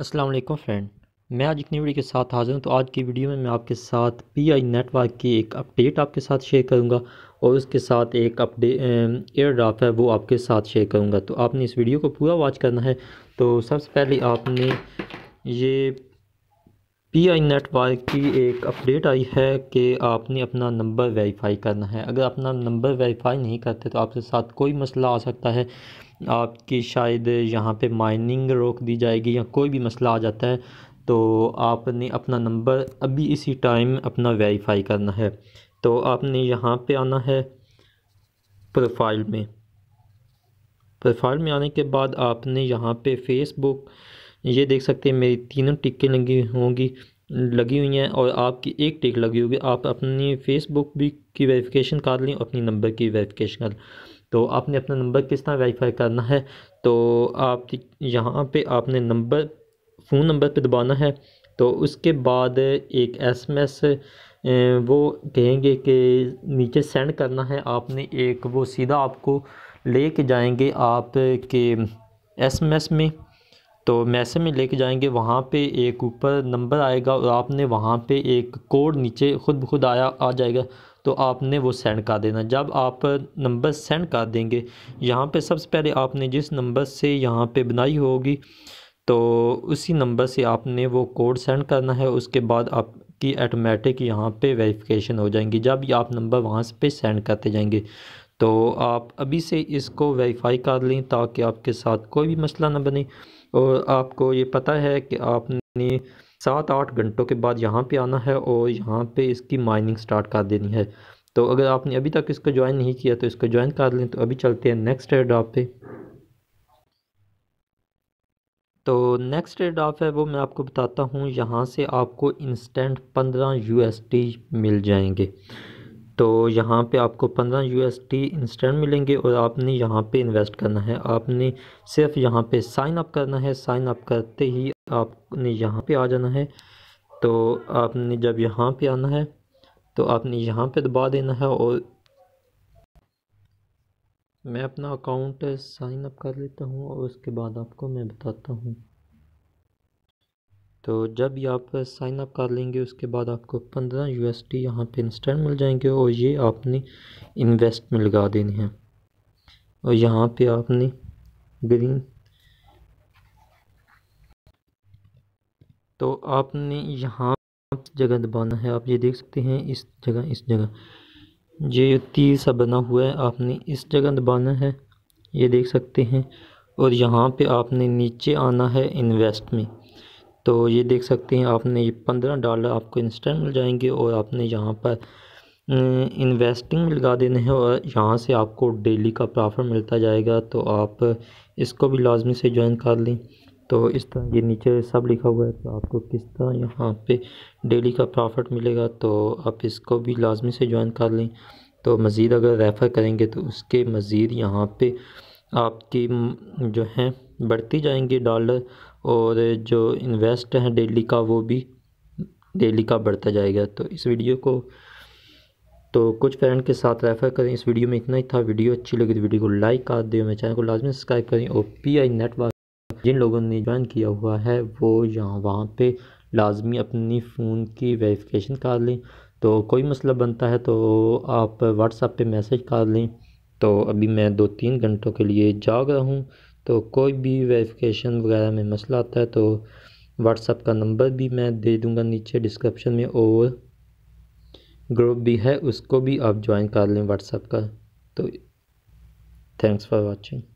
Aslam friend मैं आज एक वीडियो के साथ हाजिर हूँ तो आज की वीडियो में मैं आपके साथ पी आई नेटवर्क की एक अपडेट आपके साथ शेयर करूँगा और उसके साथ एक अपडे एयर ड्राफ्ट है वो आपके साथ शेयर करूँगा तो आपने इस वीडियो को पूरा वॉच करना है तो सबसे पहले आपने ये पी आई नेटवर्क की एक अपडेट आई है कि आपने अपना नंबर वेरीफाई करना है अगर अपना नंबर वेरीफाई नहीं करते तो आपके साथ कोई मसला आ सकता है आपकी शायद यहाँ पे माइनिंग रोक दी जाएगी या कोई भी मसला आ जाता है तो आपने अपना नंबर अभी इसी टाइम अपना वेरीफाई करना है तो आपने यहाँ पे आना है प्रोफाइल में प्रोफाइल में आने के बाद आपने यहाँ पे फेसबुक ये देख सकते हैं मेरी तीनों टिकें लगी होंगी लगी हुई हैं और आपकी एक टिक लगी होगी आप अपनी फेसबुक भी की वेरिफिकेशन कर लें अपनी नंबर की वेरिफिकेशन कर लें तो आपने अपना नंबर किस तरह वेरीफाई करना है तो आप यहाँ पे आपने नंबर फ़ोन नंबर पे दबाना है तो उसके बाद एक एसएमएस वो कहेंगे कि नीचे सेंड करना है आपने एक वो सीधा आपको ले के जाएंगे आप के एस में तो मैसेज में लेके जाएंगे वहाँ पे एक ऊपर नंबर आएगा और आपने वहाँ पे एक कोड नीचे खुद ब खुद आया आ जाएगा तो आपने वो सेंड कर देना जब आप नंबर सेंड कर देंगे यहाँ पे सबसे पहले आपने जिस नंबर से यहाँ पे बनाई होगी तो उसी नंबर से आपने वो कोड सेंड करना है उसके बाद आप की ऑटोमेटिक यहाँ पे वेरिफिकेशन हो जाएंगी जब आप नंबर वहाँ पे सेंड करते जाएंगे तो आप अभी से इसको वेरीफाई कर लें ताकि आपके साथ कोई भी मसला ना बने और आपको ये पता है कि आपने सात आठ घंटों के बाद यहाँ पे आना है और यहाँ पे इसकी माइनिंग स्टार्ट कर देनी है तो अगर आपने अभी तक इसको ज्वाइन नहीं किया तो इसको ज्वाइन कर लें तो अभी चलते हैं नेक्स्ट एड्रॉप पे तो नेक्स्ट एड्रॉप है वो मैं आपको बताता हूँ यहाँ से आपको इंस्टेंट पंद्रह यू मिल जाएंगे तो यहाँ पे आपको पंद्रह यू एस टी इंस्टेंट मिलेंगे और आपने यहाँ पे इन्वेस्ट करना है आपने सिर्फ यहाँ पे साइन अप करना है साइन अप करते ही आपने यहाँ पे आ जाना है तो आपने जब यहाँ पे आना है तो आपने यहाँ पे दबा देना है और मैं अपना अकाउंट साइन अप कर लेता हूँ और उसके बाद आपको मैं बताता हूँ तो जब ये आप साइन अप कर लेंगे उसके बाद आपको पंद्रह यू एस टी यहाँ पर इंस्टेंट मिल जाएंगे और ये आपने इन्वेस्ट में लगा देने हैं और यहाँ पे आपने ग्रीन तो आपने यहाँ जगह दबाना है आप ये देख सकते हैं इस जगह इस जगह ये तीर सा बना हुआ है आपने इस जगह दबाना है ये देख सकते हैं और यहाँ पे आपने नीचे आना है इन्वेस्ट में तो ये देख सकते हैं आपने ये पंद्रह डॉलर आपको इंस्टेंट मिल जाएंगे और आपने यहाँ पर अं, इन्वेस्टिंग में लगा देने हैं और यहाँ से आपको डेली का प्रॉफिट मिलता जाएगा तो आप इसको भी लाजमी से ज्वाइन कर लें तो इस तरह ये नीचे सब लिखा हुआ है तो आपको किस तरह यहाँ पे डेली का प्रॉफिट मिलेगा तो आप इसको भी लाजमी से ज्वाइन कर लें तो मज़ीद अगर रेफ़र करेंगे तो उसके मज़ीद यहाँ पे आपकी जो हैं बढ़ती जाएंगे डॉलर और जो इन्वेस्ट हैं डेली का वो भी डेली का बढ़ता जाएगा तो इस वीडियो को तो कुछ पेरेंट के साथ रेफ़र करें इस वीडियो में इतना ही था वीडियो अच्छी लगी तो वीडियो को लाइक कर दें मेरे चैनल को लाजमी सब्सक्राइब करें और पी आई नेटवर्क जिन लोगों ने ज्वाइन किया हुआ है वो यहाँ वहाँ पर लाजमी अपनी फ़ोन की वेरिफिकेशन कर लें तो कोई मसला बनता है तो आप व्हाट्सएप पे मैसेज कर लें तो अभी मैं दो तीन घंटों के लिए जाग रहा हूँ तो कोई भी वेरिफिकेशन वगैरह में मसला आता है तो व्हाट्सअप का नंबर भी मैं दे दूँगा नीचे डिस्क्रिप्शन में और ग्रुप भी है उसको भी आप ज्वाइन कर लें व्हाट्सएप का तो थैंक्स फॉर वॉचिंग